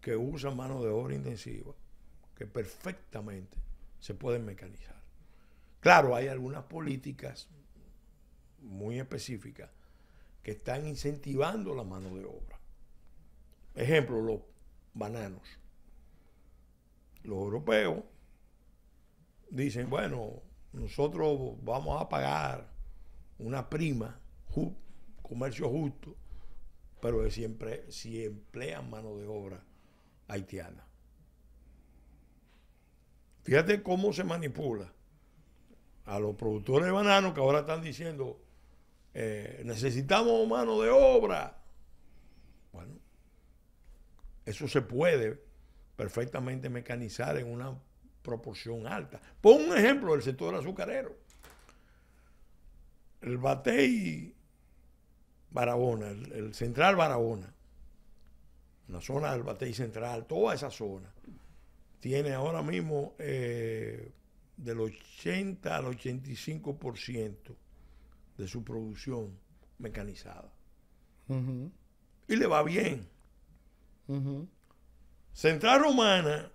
[SPEAKER 2] que usan mano de obra intensiva que perfectamente se pueden mecanizar. Claro, hay algunas políticas muy específicas que están incentivando la mano de obra. Ejemplo, los bananos. Los europeos dicen, bueno, nosotros vamos a pagar una prima, comercio justo, pero siempre si emplean mano de obra haitiana. Fíjate cómo se manipula a los productores de banano que ahora están diciendo eh, necesitamos mano de obra. Bueno, eso se puede perfectamente mecanizar en una proporción alta. Pon un ejemplo del sector azucarero el Batey Barahona, el, Central Barahona, la zona del Batey Central, toda esa zona, tiene ahora mismo eh, del 80 al 85% de su producción mecanizada.
[SPEAKER 1] Y le va bien.
[SPEAKER 2] Central Romana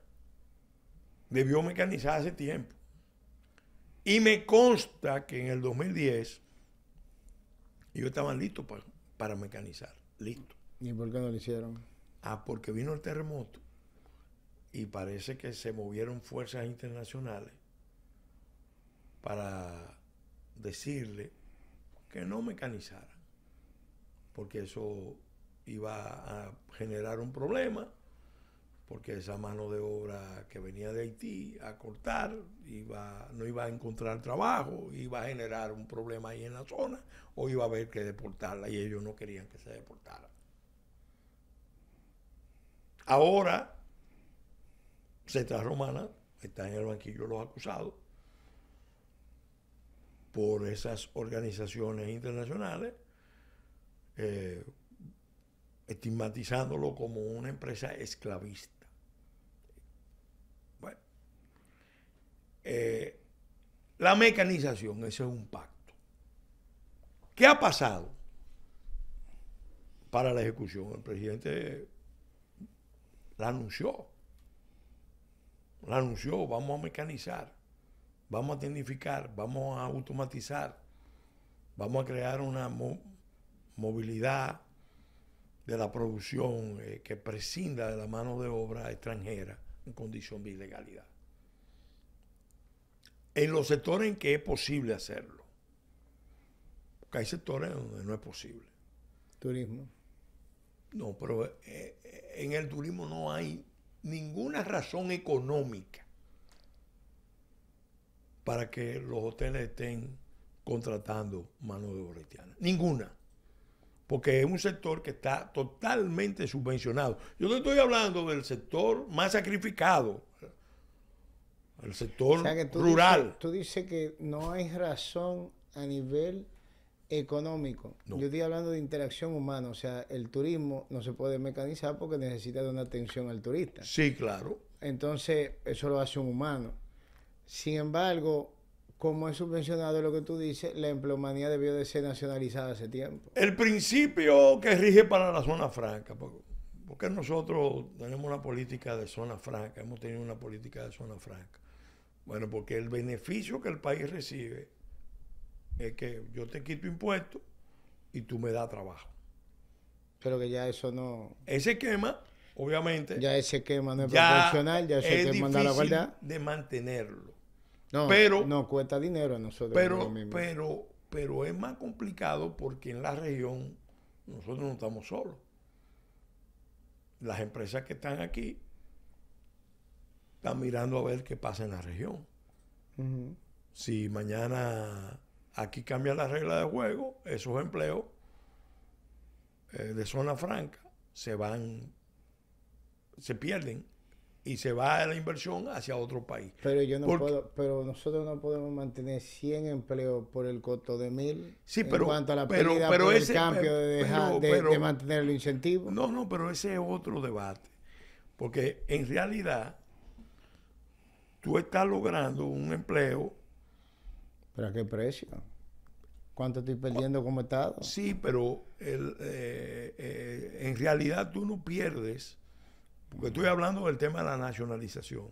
[SPEAKER 2] debió mecanizar hace tiempo. Y me consta que en el 2010 ellos estaban listos para, para mecanizar, listo.
[SPEAKER 1] ¿Y por qué no lo hicieron?
[SPEAKER 2] Ah, porque vino el terremoto y parece que se movieron fuerzas internacionales para decirle que no mecanizaran, porque eso iba a generar un problema porque esa mano de obra que venía de Haití a cortar iba, no iba a encontrar trabajo, iba a generar un problema ahí en la zona o iba a haber que deportarla y ellos no querían que se deportara. Ahora, Cetra Romana está en el banquillo los acusados por esas organizaciones internacionales. Eh, estigmatizándolo como una empresa esclavista. Eh, la mecanización, ese es un pacto. ¿Qué ha pasado para la ejecución? El presidente la anunció. La anunció, vamos a mecanizar, vamos a tecnificar, vamos a automatizar, vamos a crear una movilidad de la producción eh, que prescinda de la mano de obra extranjera en condición de ilegalidad en los sectores en que es posible hacerlo. Porque hay sectores donde no es posible. Turismo. No, pero eh, eh, en el turismo no hay ninguna razón económica para que los hoteles estén contratando mano de obra Ninguna. Porque es un sector que está totalmente subvencionado. Yo te estoy hablando del sector más sacrificado, el sector rural.
[SPEAKER 1] tú dices que no hay razón a nivel económico. Yo estoy hablando de interacción humana, o sea, el turismo no se puede mecanizar porque necesita de una atención al turista. Sí, claro. Entonces, eso lo hace un humano. Sin embargo, como es subvencionado lo que tú dices, la empleomanía debió de ser nacionalizada hace tiempo.
[SPEAKER 2] El principio que rige para la zona franca, porque nosotros tenemos una política de zona franca, hemos tenido una política de zona franca. Bueno, porque el beneficio que el país recibe es que yo te quito
[SPEAKER 1] impuestos y tú me das trabajo. Pero que ya eso no. Ese esquema, obviamente. Ya ese esquema no es ya proporcional, ya ese es que la
[SPEAKER 2] De mantenerlo.
[SPEAKER 1] No, pero, no cuesta dinero a nosotros. Pero, pero,
[SPEAKER 2] pero es más complicado porque en la región nosotros no estamos solos. Las empresas que están aquí están mirando a ver qué pasa en la región. Si mañana aquí cambia la regla de juego, esos empleos eh, de zona franca se van, se pierden y se va la inversión hacia otro país.
[SPEAKER 1] Pero yo no puedo, pero nosotros no podemos mantener 100 empleos por el costo de mil. Sí, pero la pero, ese, el cambio de, de mantener el incentivo. No, no, pero ese es otro
[SPEAKER 2] debate. Porque en realidad tú estás
[SPEAKER 1] logrando un empleo. ¿Pero a qué precio? ¿Cuánto estoy perdiendo como Estado? Sí, pero eh, eh, en realidad tú no pierdes,
[SPEAKER 2] porque estoy hablando del tema de la nacionalización.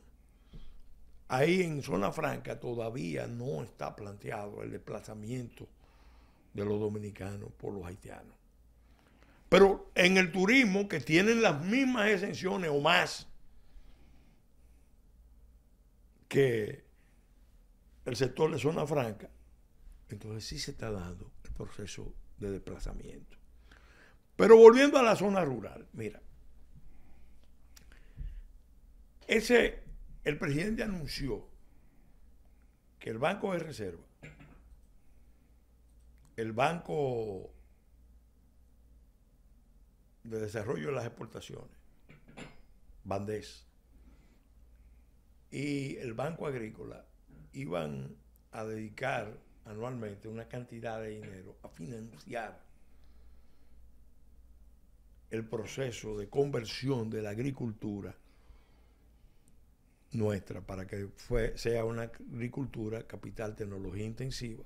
[SPEAKER 2] Ahí en Zona Franca todavía no está planteado el desplazamiento de los dominicanos por los haitianos. Pero en el turismo, que tienen las mismas exenciones o más el sector de zona franca, entonces sí se está dando el proceso de desplazamiento. Pero volviendo a la zona rural, mira, ese, el presidente anunció que el Banco de Reserva, el Banco de Desarrollo de las Exportaciones, Bandés, y el Banco Agrícola iban a dedicar anualmente una cantidad de dinero a financiar el proceso de conversión de la agricultura nuestra para que fue, sea una agricultura capital tecnología intensiva.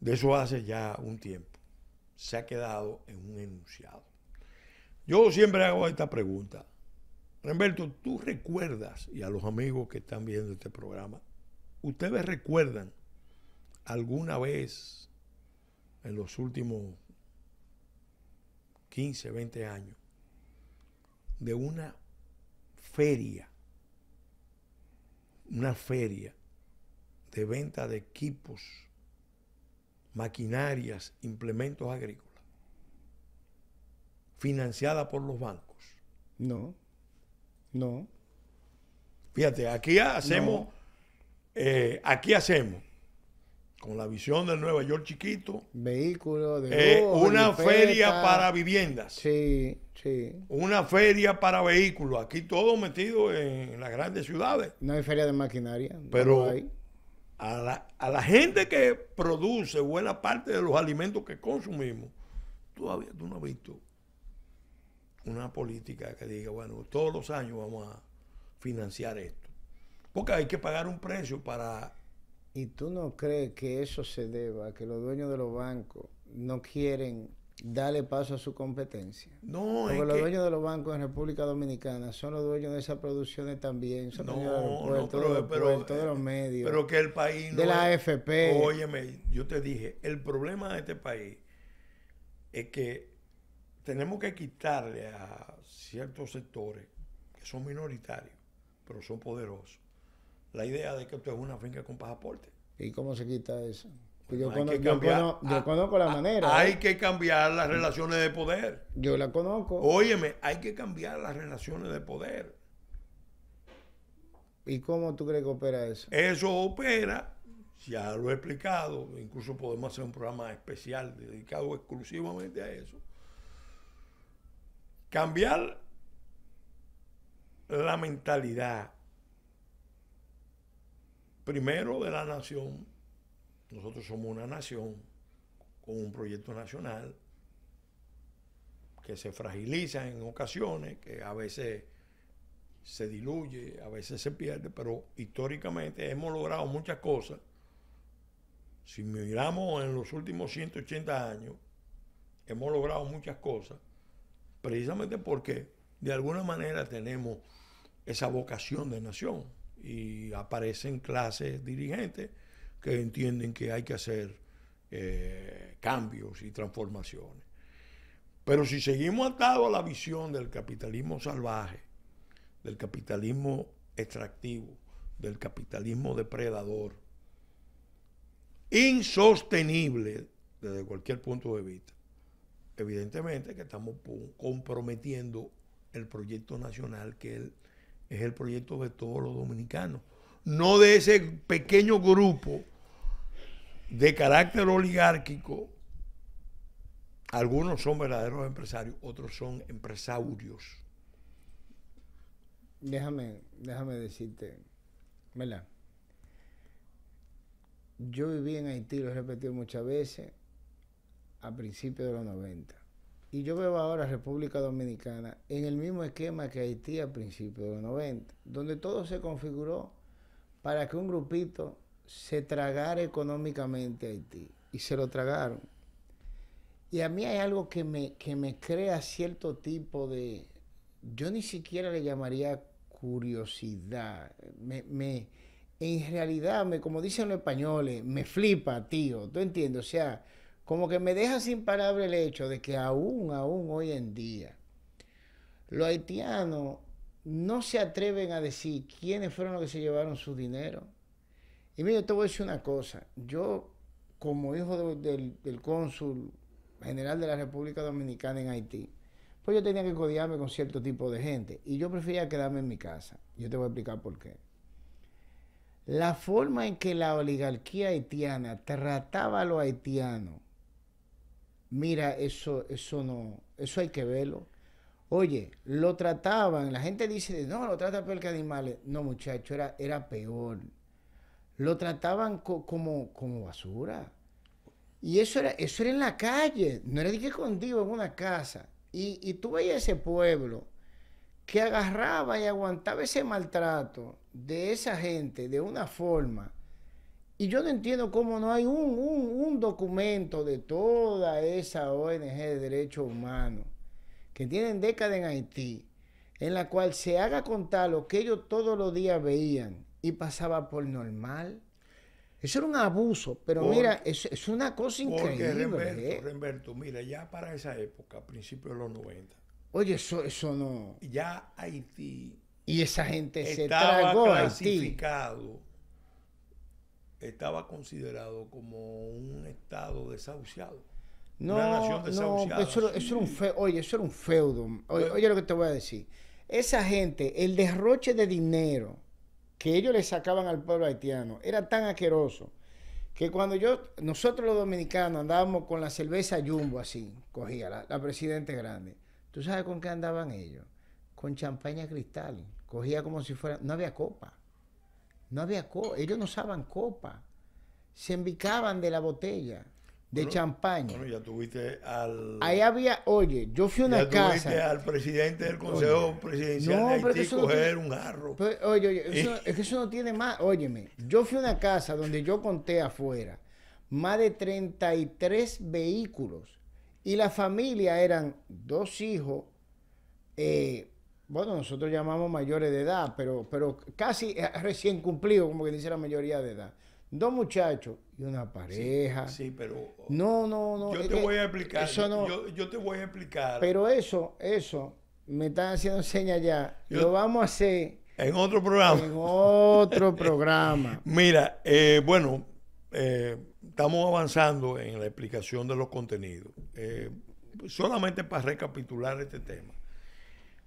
[SPEAKER 2] De eso hace ya un tiempo. Se ha quedado en un enunciado. Yo siempre hago esta pregunta. Remberto, tú recuerdas, y a los amigos que están viendo este programa, ¿ustedes recuerdan alguna vez en los últimos 15, 20 años de una feria, una feria de venta de equipos, maquinarias, implementos agrícolas, financiada por los bancos? No. No. Fíjate, aquí hacemos, eh, aquí hacemos, con la visión del Nueva York chiquito.
[SPEAKER 1] Vehículos
[SPEAKER 2] eh, de Una feria para
[SPEAKER 1] viviendas. Sí, sí.
[SPEAKER 2] Una feria para vehículos. Aquí todo metido en las grandes ciudades. No hay feria de maquinaria. Pero A, la, a la gente que produce buena parte de los alimentos que consumimos, todavía tú no has visto una política que diga, bueno, todos los años vamos a financiar esto. Porque hay que
[SPEAKER 1] pagar un precio para... ¿Y tú no crees que eso se deba a que los dueños de los bancos no quieren darle paso a su competencia? No, Porque los dueños de los bancos en República Dominicana son los dueños de esas producciones también, son no, dueños de los no, pero, los eh, medios. Pero que el país... No de la AFP. Óyeme,
[SPEAKER 2] yo te dije, el problema de este país es que tenemos que quitarle a ciertos sectores que son minoritarios, pero son poderosos, la idea
[SPEAKER 1] de que esto es una finca con pasaporte. ¿Y cómo se quita eso? yo, conozco la manera. ¿eh? Hay
[SPEAKER 2] que cambiar las relaciones de poder.
[SPEAKER 1] Yo la conozco. Óyeme,
[SPEAKER 2] hay que cambiar las relaciones de poder.
[SPEAKER 1] ¿Y cómo tú crees que
[SPEAKER 2] opera eso? Eso opera, ya lo he explicado, incluso podemos hacer un programa especial dedicado exclusivamente a eso Cambiar la mentalidad primero de la nación. Nosotros somos una nación con un proyecto nacional que se fragiliza en ocasiones, que a veces se diluye, a veces se pierde, pero históricamente hemos logrado muchas cosas. Si miramos en los últimos 180 años, hemos logrado muchas cosas precisamente porque de alguna manera tenemos esa vocación de nación y aparecen clases dirigentes que entienden que hay que hacer eh, cambios y transformaciones. Pero si seguimos atados a la visión del capitalismo salvaje, del capitalismo extractivo, del capitalismo depredador, insostenible desde cualquier punto de vista, evidentemente que estamos comprometiendo el proyecto nacional que es el proyecto de todos los dominicanos, no de ese pequeño grupo de carácter oligárquico. Algunos son verdaderos empresarios, otros son empresarios.
[SPEAKER 1] Déjame, déjame decirte, ¿verdad? Yo viví en Haití, lo he repetido muchas veces, a principios de los 90. Y yo veo ahora República Dominicana en el mismo esquema que Haití a principios de los 90, donde todo se configuró para que un grupito se tragara económicamente a Haití. Y se lo tragaron. Y a mí hay algo que me, que me crea cierto tipo de... Yo ni siquiera le llamaría curiosidad. Me, en realidad, me, como dicen los españoles, me flipa, tío. ¿Tú entiendes? O sea, como que me deja sin palabra el hecho de que aún, aún hoy en día, los haitianos no se atreven a decir quiénes fueron los que se llevaron su dinero. Y mire, te voy a decir una cosa. Yo, como hijo del, del cónsul general de la República Dominicana en Haití, pues yo tenía que codiarme con cierto tipo de gente. Y yo prefería quedarme en mi casa. Yo te voy a explicar por qué. La forma en que la oligarquía haitiana trataba a los haitianos mira, eso, eso no, eso hay que verlo. Oye, lo trataban, la gente dice, no, lo trata peor que animales. No, muchacho, era, era peor. Lo trataban como, como basura. Y eso era, eso era en la calle, no era de que contigo en una casa. Y, y tú veías ese pueblo que agarraba y aguantaba ese maltrato de esa gente de una forma y yo no entiendo cómo no hay un, documento de toda esa ONG de derechos humanos que tienen décadas en Haití, en la cual se haga contar lo que ellos todos los días veían y pasaba por normal. Eso era un abuso, pero mira, es, una cosa increíble. Remberto,
[SPEAKER 2] ¿eh? Remberto, mira, ya para esa época, a principios de los 90.
[SPEAKER 1] Oye, eso, eso no. Ya Haití. Y esa gente se tragó clasificado
[SPEAKER 2] estaba considerado como un estado desahuciado.
[SPEAKER 1] No, una nación desahuciada. No, eso, un fe, oye, eso era un feudo. Oye, oye, lo que te voy a decir. Esa gente, el derroche de dinero que ellos le sacaban al pueblo haitiano era tan asqueroso que cuando yo, nosotros los dominicanos andábamos con la cerveza yumbo así, cogía la, la presidente grande. ¿Tú sabes con qué andaban ellos? Con champaña cristal. Cogía como si fuera, no había copa. No había copa, ellos no usaban copa. Se embicaban de la botella de champaña. ya tuviste al. Ahí había, oye, yo fui a una casa. al presidente del Consejo Presidencial de Haití coger un jarro. oye, oye, eso, es que eso no tiene más. Óyeme, yo fui a una casa donde yo conté afuera más de 33 vehículos y la familia eran dos hijos, eh, bueno, nosotros llamamos mayores de edad, pero, pero casi eh, recién cumplido, como que dice la mayoría de edad. Dos muchachos y una pareja. Sí, pero. No, no, no. Yo eh, te eh, voy a explicar. Eso no,
[SPEAKER 2] yo, te voy a explicar. Pero
[SPEAKER 1] eso, eso, me están haciendo señas ya. Lo vamos a hacer. En otro programa. En otro (laughs)
[SPEAKER 2] programa. Mira, bueno, estamos avanzando en la explicación de los contenidos. solamente para recapitular este tema.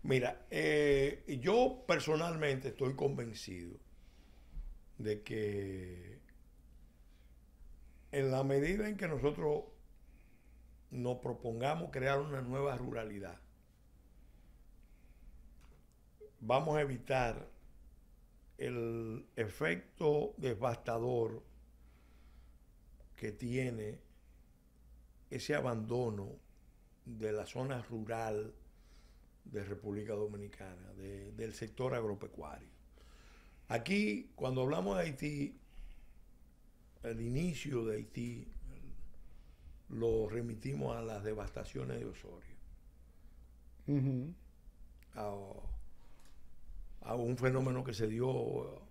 [SPEAKER 2] Mira, eh, yo personalmente estoy convencido de que en la medida en que nosotros nos propongamos crear una nueva ruralidad, vamos a evitar el efecto devastador que tiene ese abandono de la zona rural de República Dominicana, del sector agropecuario. Aquí, cuando hablamos de Haití, el inicio de Haití lo remitimos a las devastaciones de Osorio, a, a, un fenómeno que se dio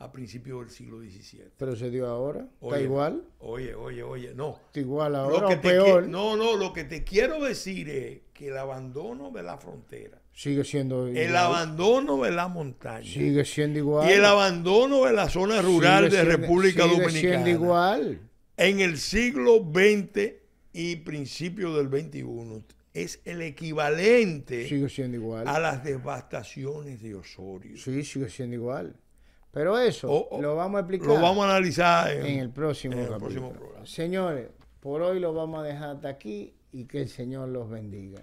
[SPEAKER 2] a principios del siglo XVII.
[SPEAKER 1] ¿Pero se dio ahora? ¿Está igual?
[SPEAKER 2] Oye, oye, oye, no. ¿Está
[SPEAKER 1] igual ahora peor?
[SPEAKER 2] no, no, lo que te quiero decir es que el abandono de la frontera.
[SPEAKER 1] Sigue siendo igual. El
[SPEAKER 2] abandono de la montaña.
[SPEAKER 1] Sigue siendo igual. Y el abandono de la zona rural de República Dominicana sigue Siendo igual.
[SPEAKER 2] En el siglo XX
[SPEAKER 1] y principios del XXI es el equivalente sigue siendo igual. a las devastaciones de Osorio. Sí, sigue siendo igual. Pero eso lo vamos a explicar. Lo vamos a analizar en, el próximo Próximo programa. Señores, por hoy lo vamos a dejar hasta aquí y que el Señor los bendiga.